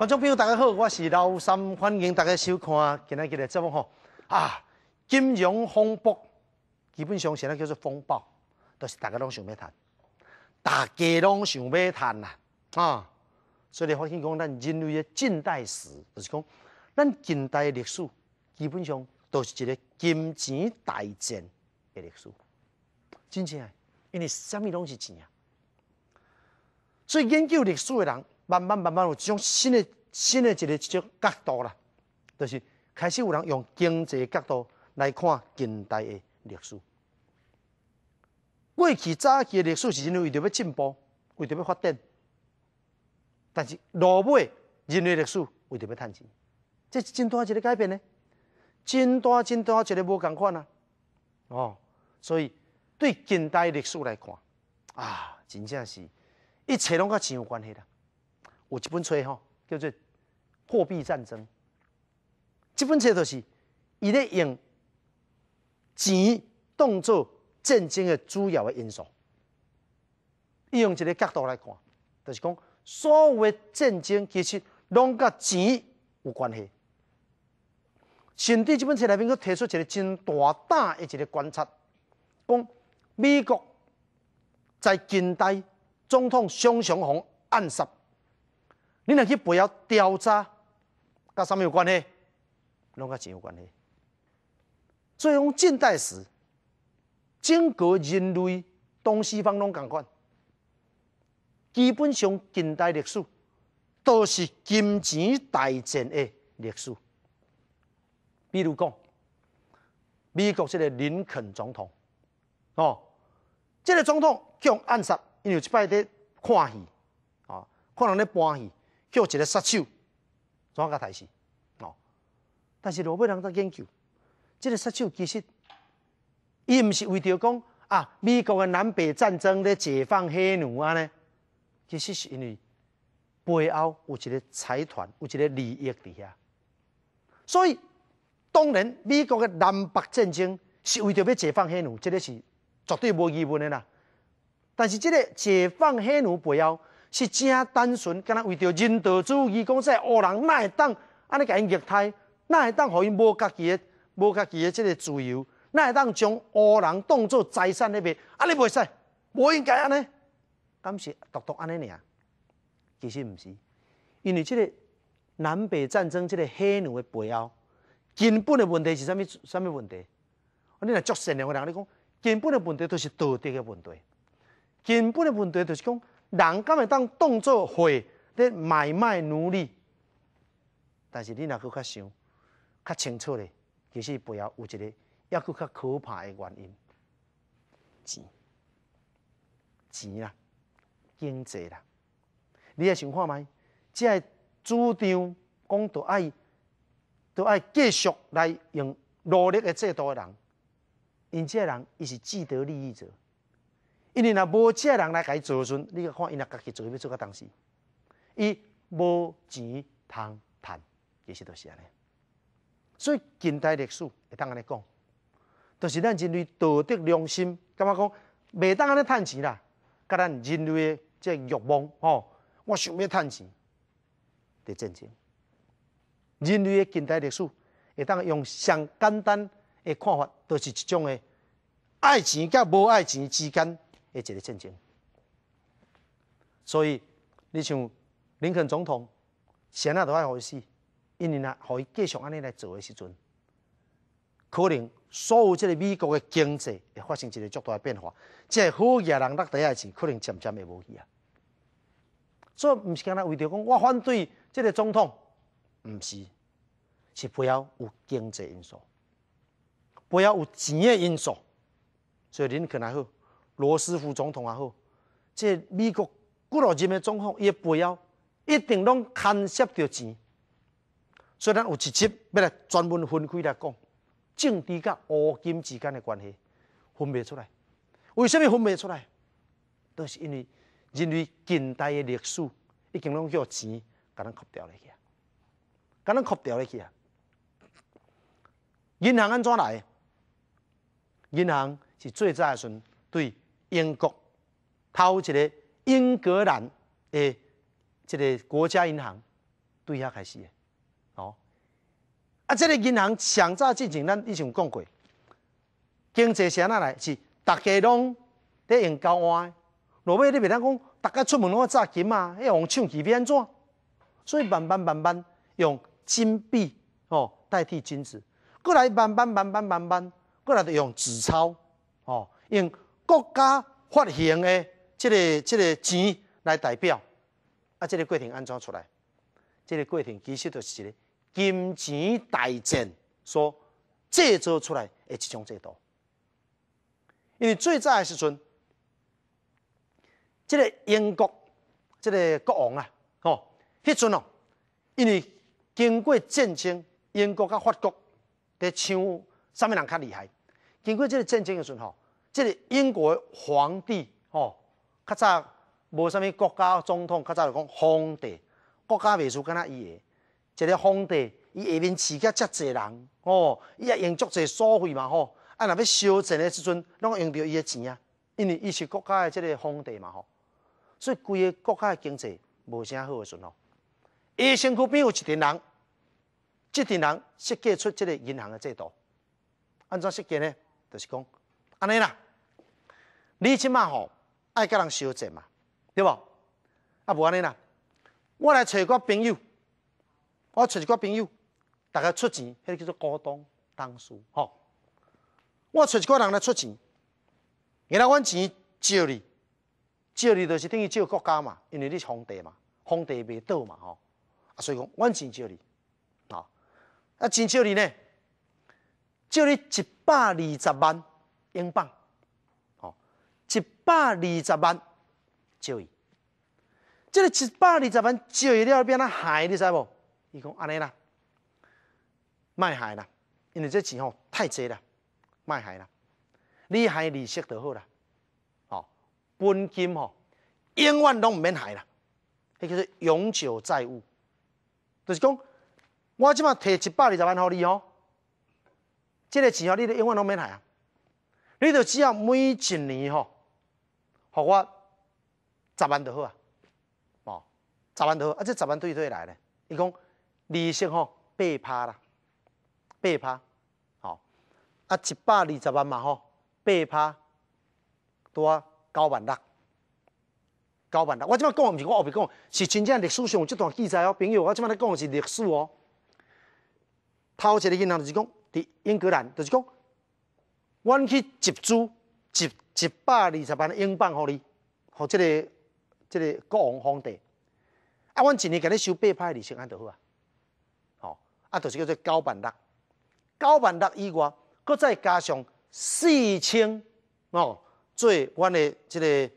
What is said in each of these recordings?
观众朋友大家好，我是刘三，欢迎大家收看今日的节目啊，金融风暴，基本上现在叫做风暴，都是大家拢想要谈，大家拢想要谈啦，啊，所以你发现讲，咱人类的近代史，就是讲，咱近代历史基本上都是一个金钱大战的历史，真正因为什么东西钱啊，所以研究历史的人。慢慢慢慢有一种新的新的一个一种角度啦，就是开始有人用经济角度来看近代的历史。过去早期的历史是因为着要进步，为着要发展。但是，落尾人类历史为着要赚钱，这真大一个改变呢！真大真大一个无共款啊！哦，所以对近代历史来看啊，真正是一切拢甲钱有关系啦。有一本册吼叫做《货币战争》，这本册就是伊咧用钱当作战争的主要的因素。伊用一个角度来看，就是讲所谓战争其实拢甲钱有关系。甚至这本册里面佫提出一个真大胆的一个观察，讲美国在近代总统双双被暗杀。你若去背后调查，甲啥物有关系？拢甲钱有关系。所以讲近代史，整个人类东西方拢共管。基本上近代历史都是金钱大战诶历史。比如讲，美国这个林肯总统，哦，这个总统被暗杀，因为即摆咧看戏，啊，看人咧搬戏。叫一个杀手，怎个台死？哦，但是罗伯人在研究，这个杀手其实，伊毋是为着讲啊，美国嘅南北战争咧解放黑奴啊咧，其实是因为背后有一个财团，有一个利益伫遐，所以，当然，美国嘅南北战争是为着要解放黑奴，这个是绝对无疑问啦。但是，这个解放黑奴背后，是真单纯，敢若为着人道主义，讲说黑人那会当安尼甲因虐待，那会当互因无家己的、无家己的即个自由，那会当将黑人当做财产咧边，安尼袂使，无应该安尼。敢是独独安尼尔？其实毋是，因为即个南北战争即个黑奴的背后，根本的问题是啥物？啥物问题？我你若作善诶话，人，你讲，根本的问题都是道德诶问题。根本的问题就是讲。人，敢会当当作货咧买卖奴隶，但是你若去较想、较清楚的，其实背后有一个，抑佫较可怕的原因，钱、钱啦、经济啦，你也想看麦？即个主张讲，着爱着爱继续来用奴隶的制度的人，因这个人伊是既得利益者。因为若无钱人来甲伊做阵，你看伊若家己做要做个东西，伊无钱通趁，其实都是安尼。所以近代历史会当安尼讲，都是咱人类道德良心，感觉讲袂当安尼趁钱啦？甲咱人类诶即欲望吼，我想要趁钱，第正经。人类诶近代历史会当用上简单诶看法，就是一种诶爱情甲无爱情之间。一个战争，所以你像林肯总统，现在都爱互伊死，因为啊互伊继续安尼来做诶时阵，可能所有即个美国诶经济会发生一个足大诶变化，即个好业人落第一下是可能渐渐会无去啊。所以毋是干咱为着讲我反对即个总统，毋是，是培养有经济因素，培养有钱诶因素，所以林肯还好。罗斯福总统也好，即美国几偌任的总统，伊背后一定拢牵涉到钱。所以咱有一集要来专门分开来讲，政治甲黄金之间的关系分未出来。为什么分未出来？都是因为人类近代的历史已经拢叫钱，甲咱扣掉咧去啊，甲咱扣掉咧去啊。银行安怎来？银行是最早的时阵对。英国偷一个英格兰的一个国家银行对遐开始哦，啊，这个银行上早之前，咱以前讲过，经济上哪来是大家拢在用交换的，落尾你别听讲大家出门拢要扎金嘛，迄用抢钱变安怎？所以慢慢慢慢用金币哦代替金子，过来慢慢慢慢慢慢过来就用纸钞哦，用。国家发行的这个、这个钱来代表啊，这个过程安怎出来？这个过程其实就是一个金钱大战，所制造出来，的一种制度。因为最早诶时阵，这个英国这个国王啊，吼，迄阵哦，因为经过战争，英国甲法国伫抢，啥物人较厉害？经过这个战争诶时阵吼。即个英国皇帝吼，较早无啥物国家总统，较早就讲皇帝，国家秘书干呐伊个，一个皇帝，伊下面饲甲遮济人，吼，伊也用足济所费嘛吼，啊，若要烧钱诶时阵，拢用着伊诶钱啊，因为伊是国家诶即个皇帝嘛吼，所以规个国家诶经济无啥好诶阵哦，伊身躯边有一群人，即群人设计出即个银行诶制度，安怎设计呢？就是讲。安尼啦，你即马吼爱甲人相战嘛，对无？啊无安尼啦，我来找一个朋友，我找一个朋友，大家出钱，迄叫做股东、董事，吼。我找一个人来出钱，然后阮钱借你，借你就是等于借国家嘛，因为你皇帝嘛，皇帝未倒嘛，吼。啊所以讲，阮钱借你，吼，啊，钱借你呢，借你一百二十万。英镑，哦，一百二十万借伊，这个一百二十万借伊了变啦害你知无？伊讲安尼啦，卖害啦，因为这钱吼太济啦，卖害啦，你海利息就好啦，哦，本金吼，永远拢毋免还啦，迄叫做永久债务，就是讲，我即马摕一百二十万互你吼，这个钱吼，你永远拢免还啊。你就只要每一年吼，互我十万就好啊，吼，十万就好，啊，即十万对对来呢。伊讲利息吼，八趴啦，八趴，吼，啊，一百二十万嘛吼，八趴啊九万六，九万六。我即摆讲毋是，我后壁讲是真正历史上即段记载哦，朋友，我即摆咧讲是历史哦。头一个银行就是讲，伫英格兰就是讲。阮去集资集一百二十万英镑互你，互即个即个国王皇帝，啊，阮一年给你收八百利息安著好啊？哦，啊，就是叫做九万六，九万六以外，再加上四千哦，做阮的即个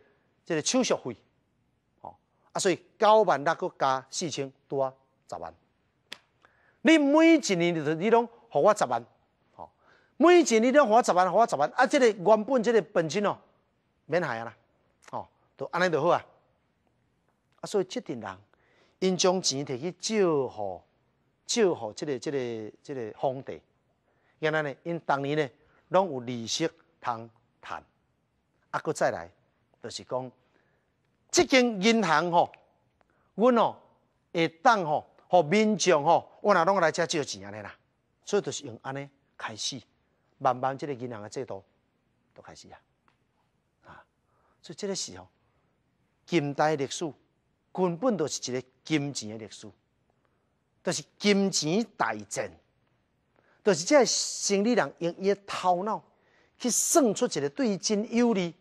即个手续费，哦，啊，所以九万六加四千拄啊十万，你每一年是你拢互我十万。每一年咧花十万，花十万，啊！这个原本这个本金哦，免啊啦，哦，都安尼就好啊。啊，所以这点人，因将钱摕去借护、借护这个、这个、这个皇帝。原来呢，因当年呢，拢有利息通谈。啊，佫再来，就是讲，这间银行吼，我哦，会当吼，互民众吼，我哪拢来遮借钱尼啦。所以就是用安尼开始。慢慢，即个银行的制度都开始啊！啊，所以即个时候，近代历史根本都是一个金钱的历史，都是金钱大战，都是即个生理人用伊的头脑去算出一个对伊真有利，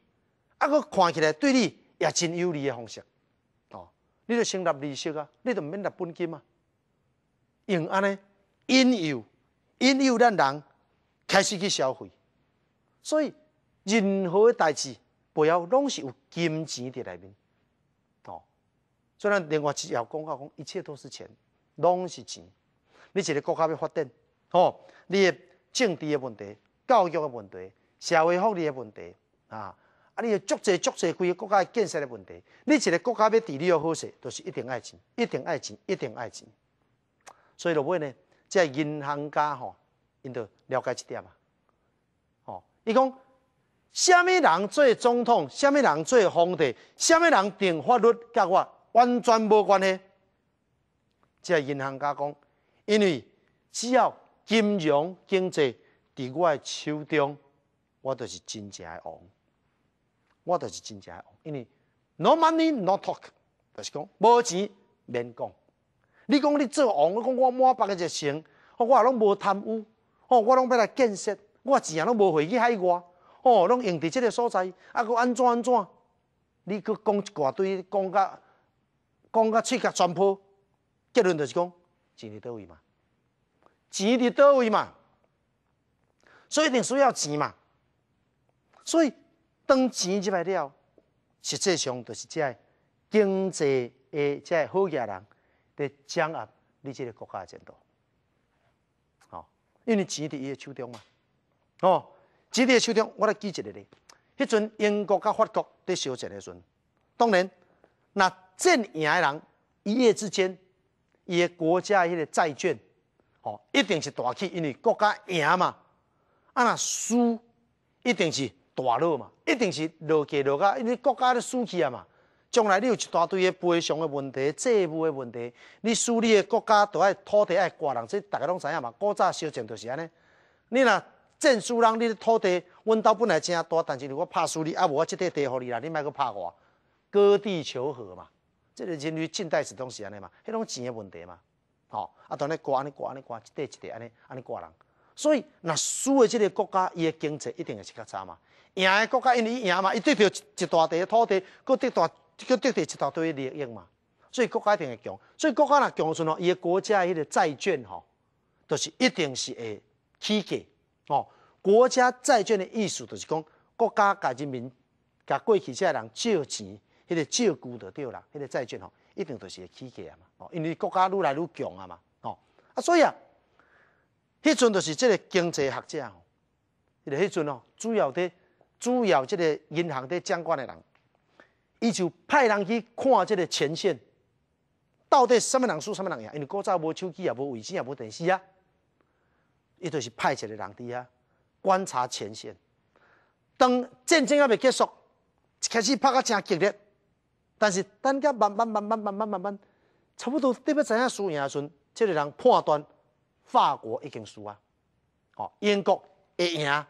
啊个看起来对你也真有利的方式，哦，你就先立利息啊，你就免入本金啊，用安尼引诱、引诱咱人开始去消费，所以任何的代志，背后拢是有金钱伫内面，哦。所以呢，另外是要讲到讲，一切都是钱，拢是钱。你一个国家要发展，哦，你的政治的问题、教育的问题、社会福利的问题啊，啊，你要足济足济，规个国家的建设的问题，你一个国家要治理要好势，都是一定爱钱，一定爱钱，一定爱钱。所以落尾呢，即系银行家吼。因得了解一点啊！哦，伊讲，虾米人做总统，虾米人做皇帝，虾米人定法律，甲我完全无关系。即银行家讲，因为只要金融经济伫我手中，我都是真正王，我都是真正王。因为 no money no talk，就是讲无钱免讲。你讲你做王，我讲我满百个日生，我话拢无贪污。哦，我拢要来建设，我钱拢无回去海外。哦，拢用伫即个所在，啊，佮安怎安怎？你去讲一大堆，讲甲讲甲七甲全破，结论就是讲钱伫倒位嘛，钱伫倒位嘛，所以一定需要钱嘛。所以当钱入来了，实际上就是即个经济诶，即个好佳人伫掌握你即个国家前途。因为钱伫伊诶手中嘛，哦，钱伫诶手中，我来记一个咧。迄阵英国甲法国伫烧战诶时阵，当然，那赢诶人一夜之间，伊诶国家迄个债券，哦，一定是大起，因为国家赢嘛，啊若输，一定是大落嘛，一定是落价落甲因为国家咧输去啊嘛。将来你有一大堆的赔偿的问题、债务的问题，你输你的国家，都爱土地爱割人，即大家拢知影嘛？古早烧战就是安尼。你若正输人，你的土地、阮兜本来正多，但是如果拍输你，啊，我即块地给你啦，你莫去拍我，割地求和嘛。即个情理近代史当是安尼嘛，迄种钱的问题嘛。吼啊，当你割你瓜你瓜，一块一块安尼安尼瓜人。所以若输的即个国家，伊的经济一定也是较差嘛。赢的国家，因为伊赢嘛，伊得到一大块的土地，佮一大。这叫对地一大堆利益嘛，所以国家一定会强，所以国家若强时嚕，伊个国家迄个债券吼，都是一定是会起价哦。国家债券的意思就是讲，国家甲人民甲过去些人借钱，迄个照顾就对啦，迄个债券吼，一定都是会起价嘛。吼，因为国家愈来愈强啊嘛。吼，啊所以啊，迄阵就是即个经济学者吼，伊个迄阵哦，主要的主要即个银行的掌管的人。伊就派人去看即个前线，到底什么人输什么人赢？因为古早无手机也无卫星也无电视啊，伊就是派一个人伫遐观察前线。当战争还未结束，开始拍啊真激烈，但是等甲慢慢慢慢慢慢慢慢，差不多都要知影输赢时，阵，即个人判断法国已经输啊，哦，英国会赢，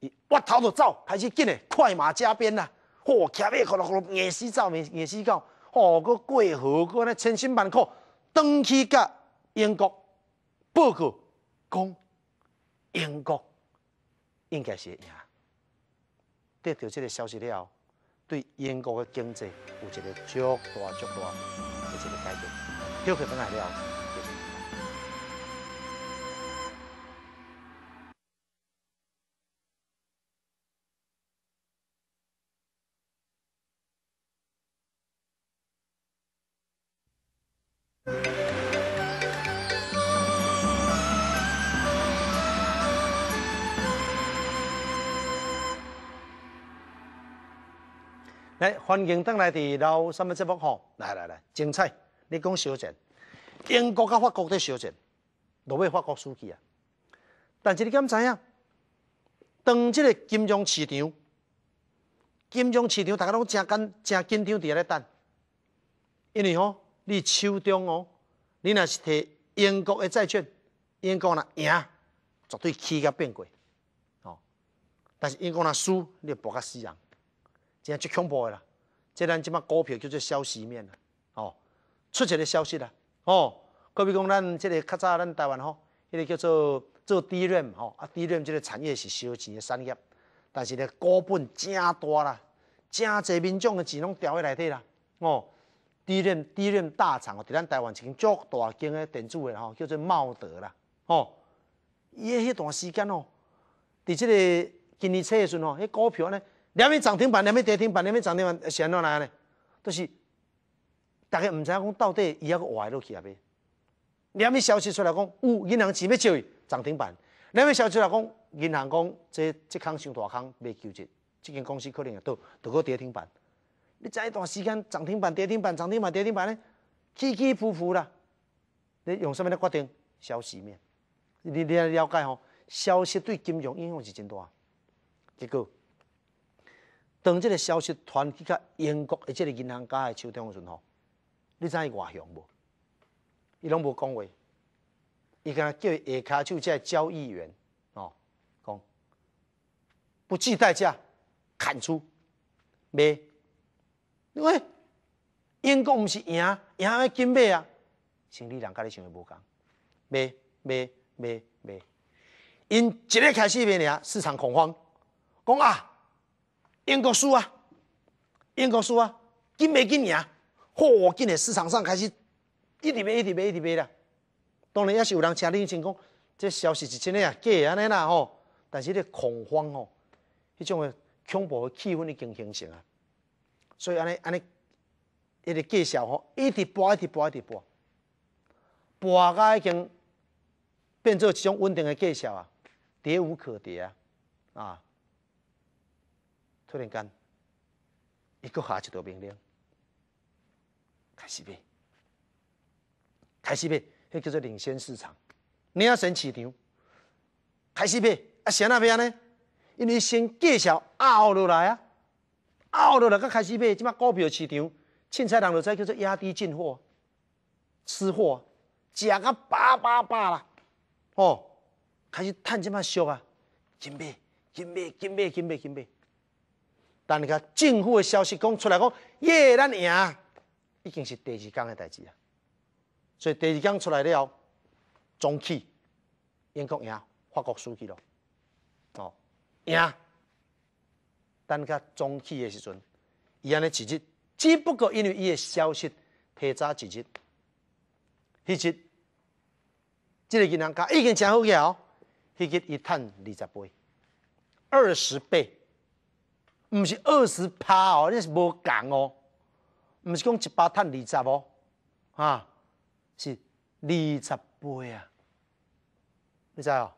伊我头就走，开始紧嘞，快马加鞭呐。哦，壳的可能，原始照明，原始教，哦，过河，和安尼千辛万苦，登去甲英国报告，讲英国应该是赢。得到这个消息了后，对英国的经济有一个足大足大的一个改变。跳起来来了。欢迎登来第老什么节目吼？来来来，精彩！你讲小钱，英国甲法国在小战，落尾法国输去啊。但是你敢知影？当即个金融市场，金融市场大家拢真紧真紧张伫咧等，因为吼，你手中哦，你若是摕英国的债券，英国若赢，绝对起甲变贵，吼。但是英国若输，你博甲死人。真系最恐怖的啦！即咱即马股票叫做消息面啦，哦，出一个消息啦，哦，个比如讲咱即个较早咱台湾吼，迄个叫做做 DRAM 吼，啊 DRAM 即个产业是烧钱的产业，但是咧股本正大啦，正侪民众的钱拢掉喺内底啦，哦，DRAMDRAM 大厂哦，伫咱台湾一间足大间的电子嘅吼，叫做茂德啦，哦，伊迄段时间哦，伫即个今年七月份哦，迄股票呢？连袂涨停板，连袂跌停板，连袂涨停板，是安怎来呢？就是大家毋知影讲到底伊后个话落去阿边。连袂消息出来讲，呜，银行钱要借伊涨停板；连袂消息出来讲，银行讲这即行上大行未救济，即间公司可能也倒，倒个跌停板。你再一段时间，涨停板、跌停板、涨停板、跌停板呢，起起伏伏啦。你用什么来决定？消息面。你你了解吼？消息对金融影响是真大。结果。当这个消息传去到英国，而即个银行家的手时中吼，你知伊外向无？伊拢无讲话，伊敢叫下骹就在交易员哦讲，不计代价砍出，卖，因为英国毋是赢赢个金币啊，生理人甲你想诶无共卖卖卖卖，因一日开始变尔，市场恐慌，讲啊。英国输啊，英国输啊，金没金呀，货金在市场上开始一直买，一直买，一直买啦。当然，也是有人请你讲，讲这消息是真的啊，假的啦吼。但是这恐慌吼，迄种的恐怖的气氛已经形成啊。所以安尼安尼一直介绍吼，一直播一直播一直播，播甲已经变做一种稳定的介绍啊，跌无可跌啊，啊。突然间，一个下一道命令，开始卖，开始卖，那叫做领先市场。你要先市场，开始卖啊！先那边呢？因为先介绍凹落来啊，凹落来，刚开始卖。这马股票市场，凊彩人就再叫做压低进货，吃货，吃个叭叭叭啦，哦，开始叹这马俗啊，紧卖，紧卖，紧卖，紧卖，紧卖。但你看政府的消息讲出来，讲耶，咱赢，已经是第二工的代志啊。所以第二工出来了，中气英国赢，法国输去了。哦赢，但佮中气的时阵，伊安尼一日，只不过因为伊的消息提早一日迄日，即个银行家已经起来哦，迄日伊趁二十倍，二十倍。毋是二十趴哦，那是无共哦，毋是讲一百趁二十哦，啊，是二十倍啊，你知哦？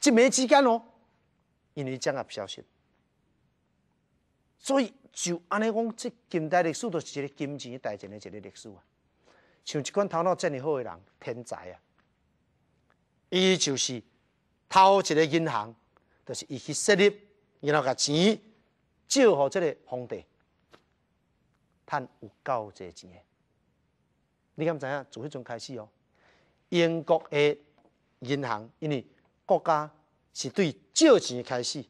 即没之间哦，因为讲啊消息，所以就安尼讲，即近代历史都是一个金钱大战的一个历史啊。像一款头脑真好诶人，天才啊，伊就是偷一个银行，就是伊去设立。然后，甲钱借给即个皇帝，赚有够多钱的。你敢知影？从迄阵开始哦，英国的银行因为国家是对借钱开始，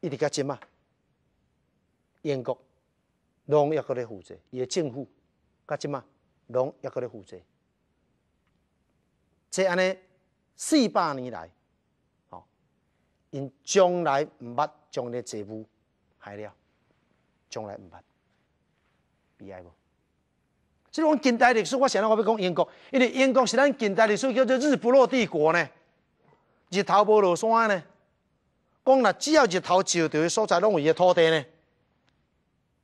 一直加进嘛。英国，农抑搁咧负责，的政府加进嘛，农抑搁咧负责。即安尼四百年来。因将来毋捌将呢债务害了，将来毋捌，悲哀无。即种讲近代历史，我想我要讲英国，因为英国是咱近代历史叫做日不落帝国呢，日头无落山呢。讲啦，只要日头照，就所在拢有伊的土地呢。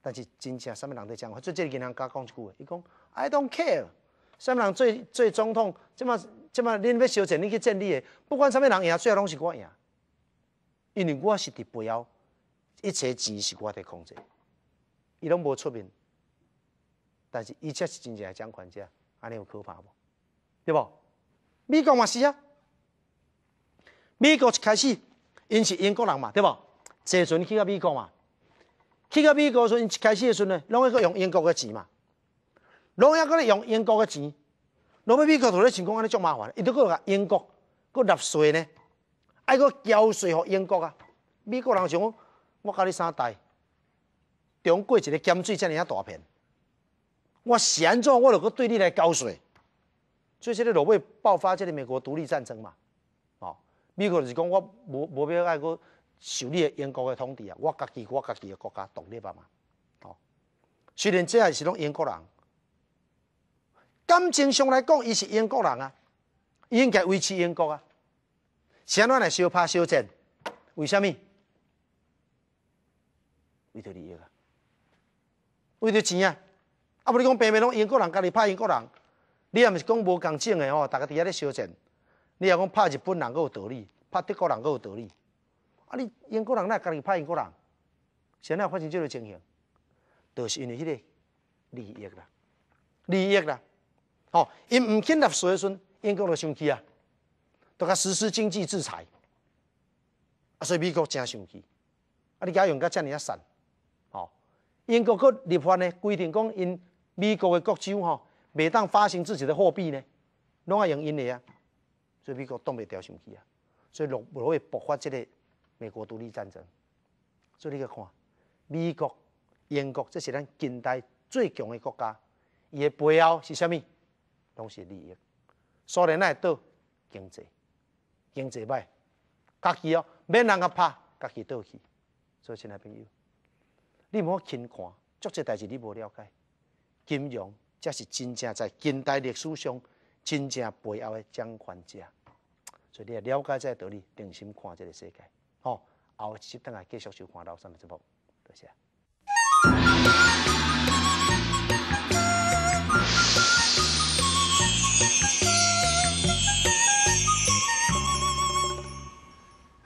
但是真正啥物人对讲话，最最近人家讲一句，伊讲 I don't care，啥物人做做总统，即马即马恁要烧钱，恁去建立，不管啥物人赢，最后拢是我赢。因为我是伫背后，一切钱是我在控制，伊拢无出面，但是伊这是真正诶掌权者，安尼有可怕无？对无？美国嘛是啊，美国一开始，因是英国人嘛，对无？坐阵去到美国嘛，去到美国阵一开始时阵呢，拢系个用英国诶钱嘛，拢搁咧用英国诶钱，拢要美国同咧成功，安尼足麻烦，伊都阁甲英国搁纳税呢。爱国交税，给英国啊！美国人想讲，我甲你三代，中国一个减税，这样大片，我想做，我就要对你来交税。所以，说里就会爆发这个美国独立战争嘛？哦，美国就是讲，我无无必要爱国，受你的英国的统治啊！我家己我家己的国家独立啊嘛！哦，虽然这也是种英国人，感情上来讲，伊是英国人啊，伊应该维持英国啊。先乱来，烧怕烧战，为什么？为着利益啊，为着钱啊！啊，不你讲平平拢英国人家己拍英国人，你啊，毋是讲无共正的哦，逐家伫遐咧烧战。你啊，讲拍日本人佫有道理，拍德国人佫有道理。啊，你英国人咧，家己拍英国人，先啊发生即种情形，就是因为迄个利益啦，利益啦。哦，因毋肯纳税时阵，英国人生气啊。都甲实施经济制裁，啊，所以美国真生气，啊，你加用甲遮尔啊散，吼，英国佫立法呢规定讲，因美国诶国州吼，未当发行自己的货币呢，拢爱用因的啊，所以美国挡袂调生气啊，所以落落会爆发即个美国独立战争。所以你去看，美国、英国，这是咱近代最强的国家，伊诶背后是啥物？拢是利益，苏联来倒经济。经济歹，家己哦，免人家拍，家己倒去。所以亲爱朋友，你莫轻看，足侪代志你无了解。金融才是真正在近代历史上真正背后的掌权者，所以你要了解个道理，定心看这个世界。好，后一集等下继续收看到三百节目，多谢。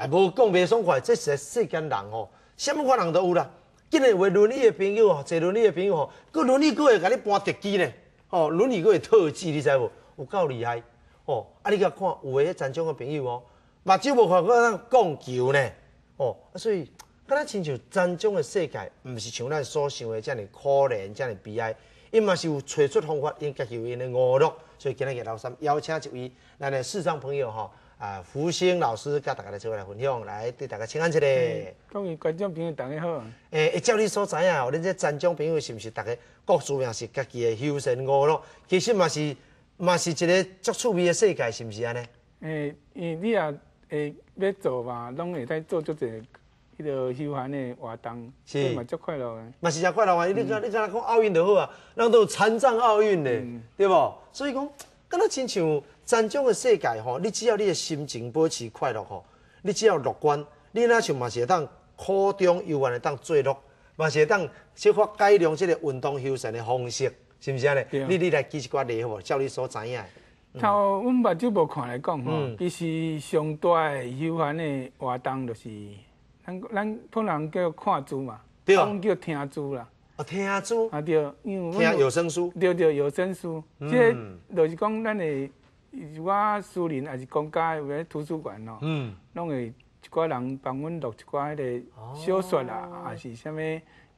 啊，无讲袂爽快，这是世间人哦，什么款人都有啦。今日为轮椅的朋友哦，坐轮椅的朋友哦，个轮椅佫会甲你搬特技呢，哦，轮椅佫会特技，你知无？有够厉害哦！啊，你甲看，有诶，战争诶朋友哦，目睭无看，佮咱讲球呢，哦，所以，敢若亲像战争诶世界，毋是像咱所想诶，遮尔可怜，遮尔悲哀，伊嘛是有找出方法因家己有因诶娱乐，所以今日给老三邀请一位咱诶时尚朋友吼。啊，福星老师，甲大家来坐来分享，来对大家请安一下各恭喜观众朋友，大家好。诶，照你所知啊，哦，恁这站众朋友是毋是大家各自也是家己诶休闲娱乐，其实嘛是嘛是一个足趣味诶世界，是毋是安尼？诶，你啊，诶，要做嘛，拢会再做足侪迄个休闲诶活动，是嘛足快乐诶。嘛是正快乐，啊！你怎你怎讲奥运就好啊？人都有参战奥运咧，对不？所以讲，感觉亲像。三种的世界吼，你只要你的心情保持快乐吼，你只要乐观，你那像嘛是会当苦中悠然会当坠落，嘛是会当设法改良即个运动休闲的方式，是不是安尼你你来继一讲例好无？照你所知影。从头阮目睭无看来讲吼，其实上大诶休闲诶活动就是咱咱通常叫看书嘛，对讲叫听书啦。啊，听书啊，对，听有声书，对对，有声书，即就是讲咱诶。如果私人还是公家有咧图书馆咯，拢会一寡人帮阮录一寡迄个小说啦，还是啥物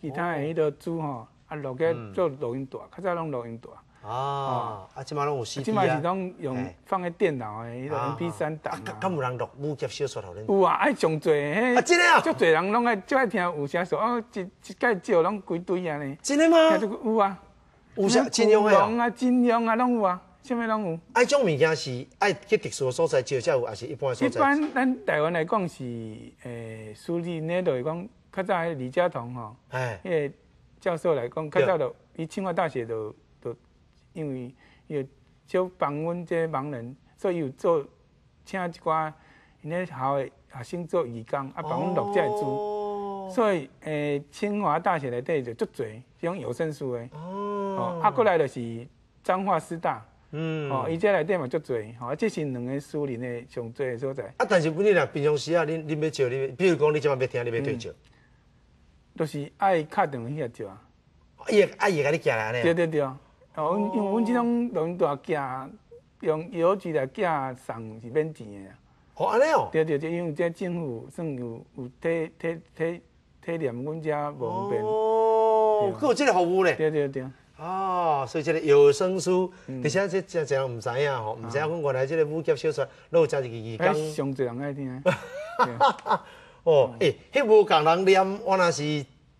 其他诶迄个做吼，啊录个做录音带，较早拢录音带。啊，啊，即码拢有 C D 即嘛是拢用放在电脑诶，迄个 M P 三带。啊，敢有人录武侠小说头？有啊，爱上侪。啊，真诶啊！足侪人拢爱，就爱听武侠小说。哦，一、一、个、几、拢几堆啊咧。真诶吗？有啊，武侠、金融啊，金融啊，拢有啊。虾米动有，哎，种物件是爱去特殊所在照照有，也是一般所在。一般咱台湾来讲是，诶，立利内是讲，较早李嘉同吼，个教授来讲，较早着，伊清华大学着着，因为有要帮阮这盲人，所以有做，请一寡个校诶学生做义工，啊，帮阮录这书，所以诶，清华大学内底就足侪，种有声书诶。哦。啊，过来着是彰化师大。嗯，哦，伊这内底嘛足多，吼，这是两个苏人的上多的所在。啊，但是你若平常时啊，你你要照，你比如讲你即晚要听，你要对照，都是爱打电话去照啊。伊会阿姨，甲你寄来咧。对对对，哦，因为阮这种东大寄用邮局来寄送是免钱的。哦，安尼哦。对对对，因为这政府算有有体体体体谅阮无方便。哦，可我这里好污咧。对对对。哦，所以这个有声书，你现在这这样唔知啊，吼，唔使讲原来这个武侠小说，都有加一个更。哎，上济人爱听。哦，哎，迄无讲人念，我那是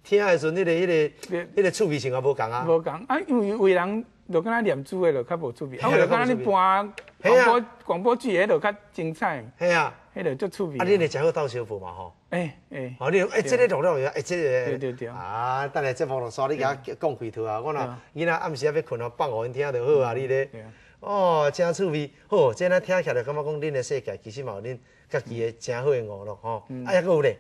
听的时阵，那个、那个、那个趣味性也无讲啊。无讲啊，因为为人就跟咱念书的就较无趣味。就跟咱你 播广播，广播剧的就较精彩。系啊。迄个足趣味。啊，恁会食好斗小火嘛，吼。哎哎。哦，你诶，即个落了后，即个。对对对。啊，等下节目络煞，你甲我讲几套啊。我那，伊那暗时啊，要困啊，放我因听就好啊，你咧。哦，真趣味。好，即个听起来感觉讲恁的世界其实嘛有恁家己的真好用哦，吼。啊，抑个有嘞。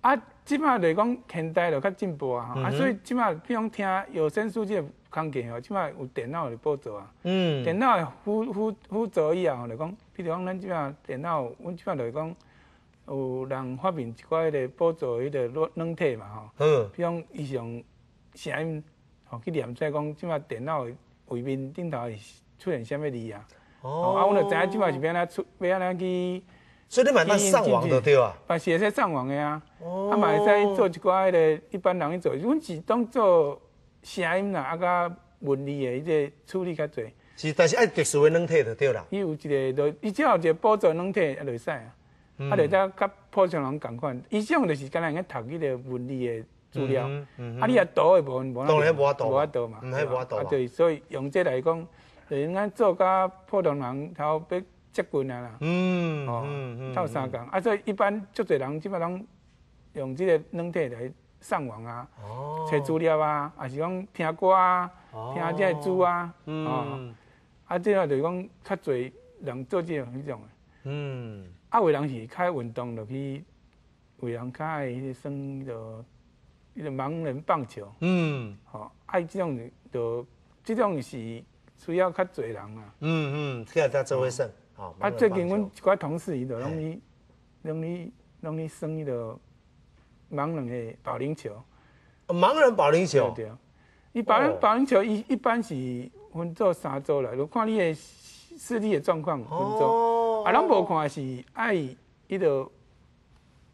啊，即马来讲，现代了较进步啊。嗯。啊，所以即马比方听有声书个。康健哦，即码有电脑的辅助啊。嗯。电脑辅辅辅助以后来讲，比如讲咱即嘛电脑，阮即嘛就是讲有人发明一寡迄个辅助迄个软软体嘛吼。嗯。比如讲，伊上声音吼去连来讲，即嘛电脑的位面顶头是出现虾米字啊？哦。啊，阮就知影即是就安来出安来去。所以你买那上网的对吧？把会使上网的啊。哦。嘛买使做一寡迄个一般人去做，阮是当做。声音啦，啊甲文字的伊个处理较侪，是但是爱特殊软体就对啦。伊有一个，就伊只要一个步骤软体也会使啊，啊，就再甲普通人共款，伊种就是干人去读伊个文字的资料，啊，你啊多会无无读，无啊读嘛，读啊，对，所以用这来讲，就用咱做甲普通人后被接近啊啦，嗯嗯嗯，有相共，啊，所以一般足侪人基本上用这个软体来。上网啊，哦，查资料啊，还是讲听歌啊，听这些歌啊，啊，啊，这个就是讲较多人做这个这种的。嗯，啊，有人是开运动落去，有人开生着，一个盲人棒球。嗯，哦，啊这种就这种是需要较多人啊。嗯嗯，睇下他做为什？啊，最近我一个同事伊都拢你拢你拢你生个。盲人的保龄球。盲人保龄球，对。伊保保龄球一一般是分做三组来，如看你诶视力诶状况分组。啊，咱无看是爱迄个，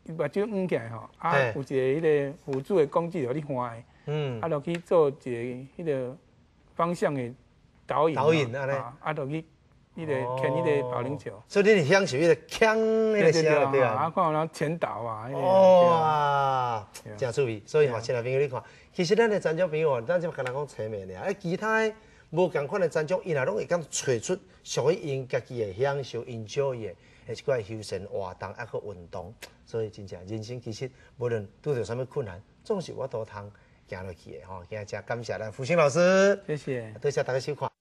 目睭拧起来吼，啊，有一个迄个辅助诶工具互你看诶，嗯，啊，落去做一个迄个方向诶导导引啊咧，啊，落去。你得看你的保龄球，所以你的享受迄个锵，那个香对啊，啊看有人前倒啊，哦，真趣味。所以吼，前面朋友你看，其实咱的赞助朋友，咱就甲人讲前面尔，诶，其他无共款的赞助，伊若拢会敢找出属于因家己的享受、enjoy 的，或是个休闲活动，一个运动。所以真正人生其实无论拄着啥物困难，总是我都通行落去的吼。今日讲感谢咱福星老师，谢谢，多谢大家收看。